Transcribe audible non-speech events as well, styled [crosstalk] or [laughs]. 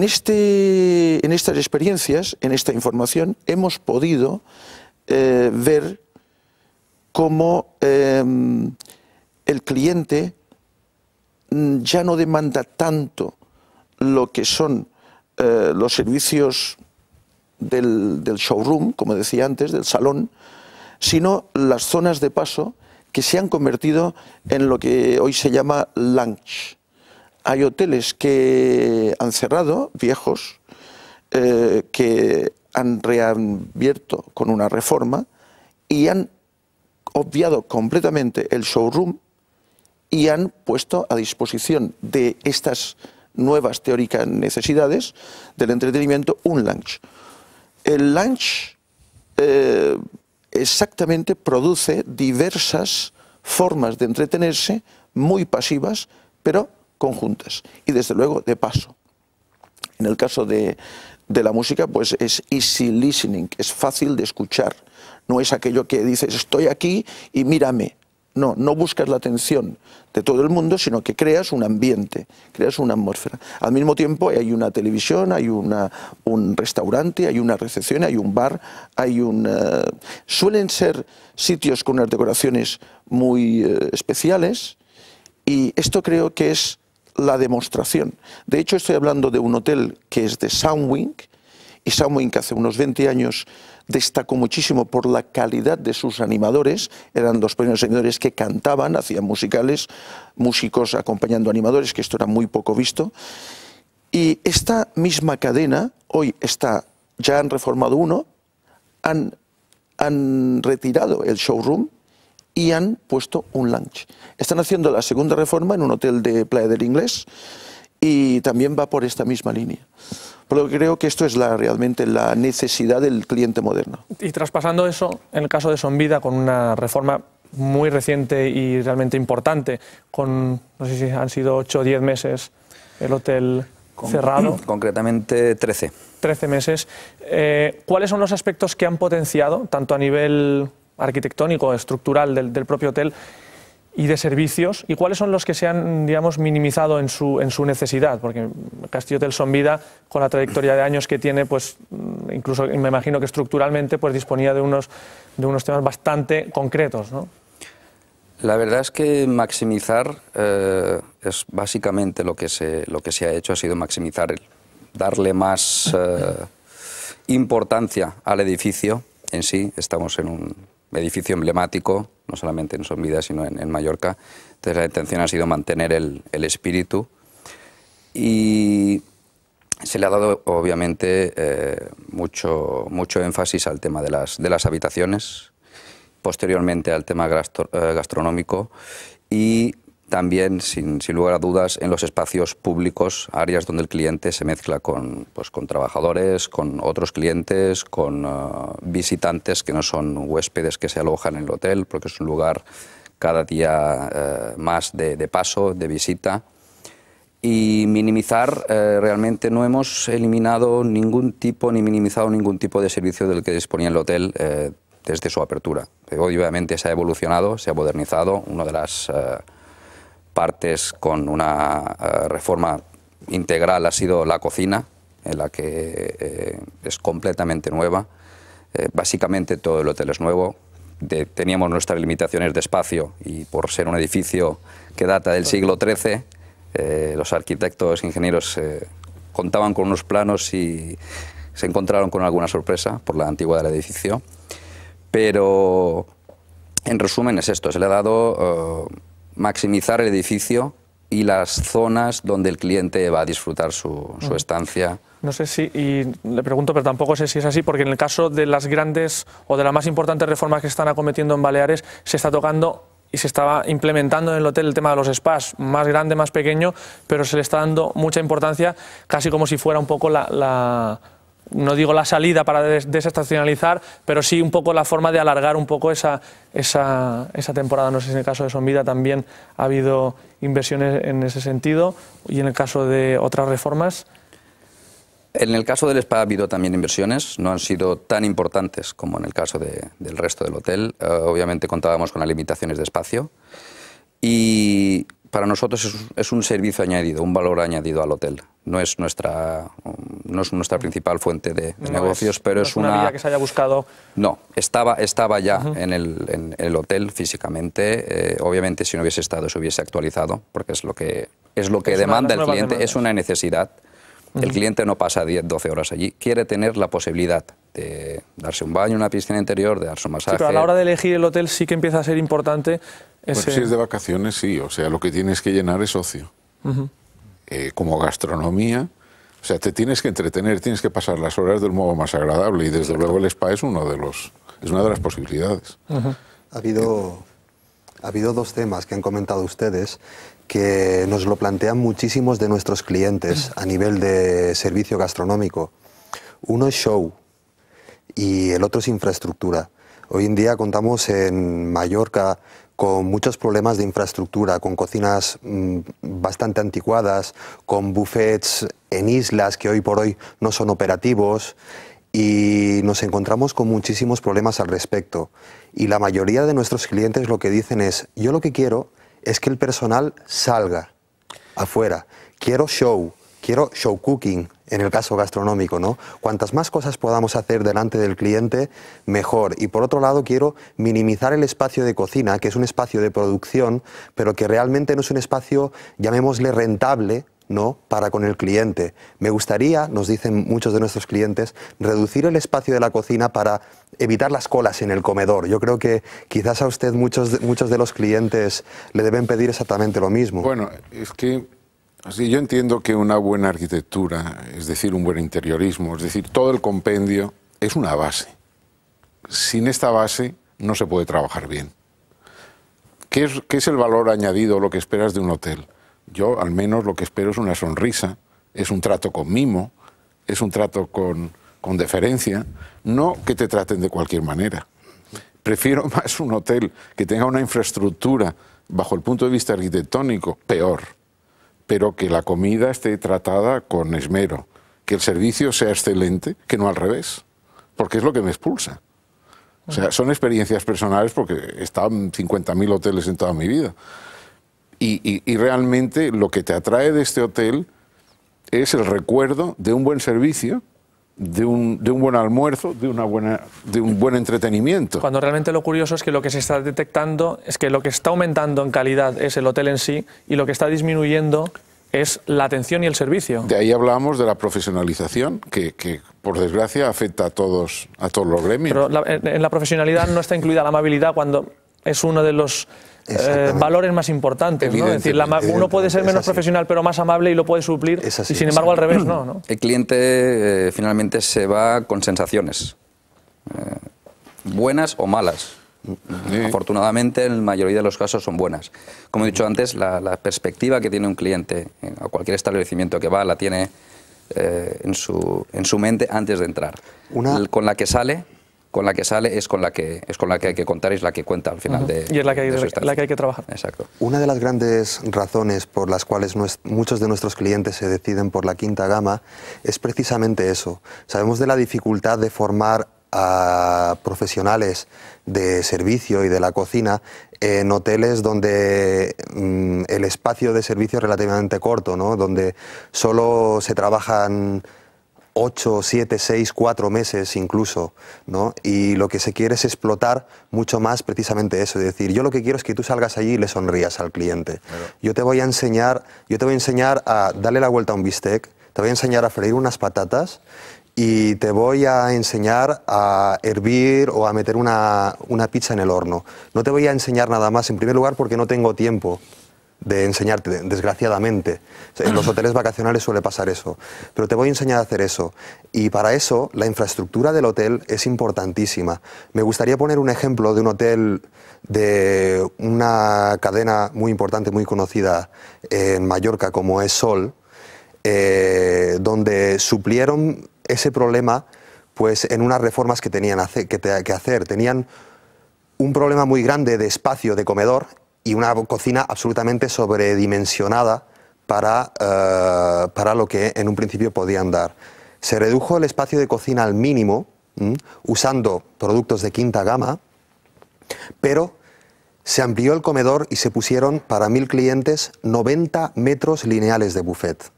Este, en, estas experiencias, en esta información, hemos podido eh, ver cómo em, el cliente mm, ya no demanda tanto lo que son eh, los servicios del, showroom, como decía antes, del salón, sino las zonas de paso que se han convertido en lo que hoy se llama lunch, hay hoteles que han cerrado, viejos, eh, que han reabierto con una reforma y han obviado completamente el showroom y han puesto a disposición de estas nuevas teóricas necesidades del entretenimiento un lunch. El lunch eh, exactamente produce diversas formas de entretenerse muy pasivas, pero conjuntas. Y desde luego, de paso. En el caso de, la música, pues es easy listening, es fácil de escuchar. No es aquello que dices, estoy aquí y mírame. No, no buscas la atención de todo el mundo, sino que creas un ambiente, creas una atmósfera. Al mismo tiempo hay una televisión, hay una, un restaurante, hay una recepción, hay un bar, hay un... Eh, suelen ser sitios con unas decoraciones muy eh, especiales y esto creo que es la demostración. De hecho, estoy hablando de un hotel que es de Soundwing, y Soundwing hace unos 20 años destacó muchísimo por la calidad de sus animadores. Eran dos primeros seguidores que cantaban, hacían musicales, músicos acompañando animadores, que esto era muy poco visto. Y esta misma cadena, hoy está, ya han reformado uno, han, han retirado el showroom y han puesto un lunch. Están haciendo la segunda reforma en un hotel de Playa del Inglés y también va por esta misma línea. Por lo que creo que esto es la, realmente la necesidad del cliente moderno. Y traspasando eso, en el caso de Sonvida, con una reforma muy reciente y realmente importante, con, no sé si han sido 8 o 10 meses el hotel cerrado. [clears throat] Concretamente 13. 13 meses. Eh, ¿Cuáles son los aspectos que han potenciado, tanto a nivel arquitectónico, estructural del, propio hotel y de servicios y cuáles son los que se han digamos, minimizado en su, en su necesidad, porque Castillo Son Vida, con la trayectoria de años que tiene, pues mm, incluso me imagino que estructuralmente pues, disponía de unos, de unos temas bastante concretos. La verdad es que maximizar eh, es básicamente lo que, se, lo que se ha hecho, ha sido maximizar, el, darle más eh, importancia al edificio en sí. Estamos en un edificio emblemático, no solamente en Sombida, sino en, Mallorca. Entonces la intención ha sido mantener el, espíritu y se le ha dado, obviamente, eh, mucho, mucho énfasis al tema de las, de las habitaciones, posteriormente al tema eh, gastronómico y también, sin, lugar a dudas, en los espacios públicos, áreas donde el cliente se mezcla con, pues, con trabajadores, con otros clientes, con ah, visitantes que no son huéspedes que se alojan en el hotel, porque es un lugar cada día eh, más de, paso, de visita. Y minimizar, eh, realmente no hemos eliminado ningún tipo, ni minimizado ningún tipo de servicio del que disponía el hotel eh, desde su apertura. Obviamente se ha evolucionado, se ha modernizado, una de las partes con una eh, reforma integral ha sido la cocina, en la que eh, es completamente nueva. Eh, básicamente todo el hotel es nuevo. teníamos nuestras limitaciones de espacio y por ser un edificio que data del siglo XIII, los arquitectos, ingenieros contaban con unos planos y se encontraron con alguna sorpresa por la antigüedad del edificio. Pero en resumen es esto, se le ha dado maximizar el edificio y las zonas donde el cliente va a disfrutar su, mm. estancia. No sé si, y le pregunto, pero tampoco sé si es así, porque en el caso de las grandes o de las más importantes reformas que están acometiendo en Baleares, se está tocando y se estaba implementando en el hotel el tema de los spas, más grande, más pequeño, pero se le está dando mucha importancia, casi como si fuera un poco la no digo la salida para desestacionalizar, pero sí un poco la forma de alargar un poco esa, esa, temporada. No sé si en el caso de Sonvida también ha habido inversiones en ese sentido y en el caso de otras reformas. En el caso del spa ha habido también inversiones, no han sido tan importantes como en el caso del resto del hotel. Eh, obviamente contábamos con las limitaciones de espacio y para nosotros es un servicio añadido, un valor añadido al hotel no es nuestra, no nuestra principal fuente de, negocios, pero es una... que se haya buscado? No, estaba, estaba ya en, el, hotel físicamente. Eh, obviamente, si no hubiese estado, se hubiese actualizado, porque es lo que, es lo que demanda el cliente, es una necesidad. El cliente no pasa 10, 12 horas allí, quiere tener la posibilidad de darse un baño, una piscina interior, de darse un masaje. pero a la hora de elegir el hotel sí que empieza a ser importante. Pues si es de vacaciones, sí, o sea, lo que tienes que llenar es ocio. Eh, como gastronomía. O sea, te tienes que entretener, tienes que pasar las horas del modo más agradable y desde luego el spa es uno de los es una de las posibilidades. Ha habido ha habido dos temas que han comentado ustedes que nos lo plantean muchísimos de nuestros clientes a nivel de servicio gastronómico. Uno es show y el otro es infraestructura. Hoy en día contamos en Mallorca con muchos problemas de infraestructura, con cocinas mm, bastante anticuadas, con buffets en islas que hoy por hoy no son operativos y nos encontramos con muchísimos problemas al respecto. Y la mayoría de nuestros clientes lo que dicen es, yo lo que quiero es que el personal salga afuera, quiero show, quiero show cooking en el caso gastronómico, ¿no? Cuantas más cosas podamos hacer delante del cliente, mejor. Y por otro lado, quiero minimizar el espacio de cocina, que es un espacio de producción, pero que realmente no es un espacio, llamémosle rentable, ¿no? para con el cliente. Me gustaría, nos dicen muchos de nuestros clientes, reducir el espacio de la cocina para evitar las colas en el comedor. Yo creo que quizás a usted muchos, muchos de los clientes le deben pedir exactamente lo mismo. Bueno, es que yo entiendo que una buena arquitectura, es decir, un buen interiorismo, es decir, todo el compendio es una base. Sin esta base no se puede trabajar bien. ¿Qué es, el valor añadido, lo que esperas de un hotel? Yo al menos lo que espero es una sonrisa, es un trato con mimo, es un trato con deferencia, no que te traten de cualquier manera. Prefiero [laughs] más un hotel que tenga una infraestructura, bajo el punto de vista arquitectónico, peor pero que la comida esté tratada con esmero, que el servicio sea excelente, que no al revés, porque es lo que me expulsa. O sea, son experiencias personales porque he estado en 50.000 hoteles en toda mi vida. Y, y realmente lo que te atrae de este hotel es el recuerdo de un buen servicio de un, buen almuerzo, de, una buena, de un buen entretenimiento. Cuando realmente lo curioso es que lo que se está detectando es que lo que está aumentando en calidad es el hotel en sí y lo que está disminuyendo es la atención y el servicio. De ahí hablamos de la profesionalización, que, por desgracia afecta a todos, a todos los gremios. Pero en la profesionalidad no está incluida la amabilidad cuando es uno de los eh, valores más importantes. ¿no? decir, uno puede ser menos profesional pero más amable y lo puede suplir, y sin embargo al revés no, El cliente eh, finalmente se va con sensaciones, eh, buenas o malas. Afortunadamente, en la mayoría de los casos son buenas. Como he dicho antes, la, perspectiva que tiene un cliente a cualquier establecimiento que va la tiene en, su, mente antes de entrar. Con la que sale con la que sale es con la que, es con la que hay que contar y es la que cuenta al final de Y es la que, hay, que trabajar. Exacto. Una de las grandes razones por las cuales muchos de nuestros clientes se deciden por la quinta gama es precisamente eso. Sabemos de la dificultad de formar a profesionales de servicio y de la cocina en hoteles donde mm, el espacio de servicio es relativamente corto, ¿no? donde solo se trabajan 8, 7, 6, 4 meses incluso, ¿no? Y lo que se quiere es explotar mucho más precisamente eso, es decir, yo lo que quiero es que tú salgas allí y le sonrías al cliente. Yo te voy a enseñar, yo te voy a enseñar a darle la vuelta a un bistec, te voy a enseñar a freír unas patatas y te voy a enseñar a hervir o a meter una, una pizza en el horno. No te voy a enseñar nada más, en primer lugar, porque no tengo tiempo de enseñarte, desgraciadamente. En los [clears throat] hoteles vacacionales suele pasar eso, pero te voy a enseñar a hacer eso. Y para eso la infraestructura del hotel es importantísima. Me gustaría poner un ejemplo de un hotel de una cadena muy importante, muy conocida en Mallorca como es Sol, eh, donde suplieron ese problema pues, en unas reformas que tenían que hacer. Tenían un problema muy grande de espacio de comedor y una cocina absolutamente sobredimensionada eh, para, lo que en un principio podían dar. Se redujo el espacio de cocina al mínimo, usando productos de quinta gama, pero se amplió el comedor y se pusieron para mil clientes 90 metros lineales de buffet.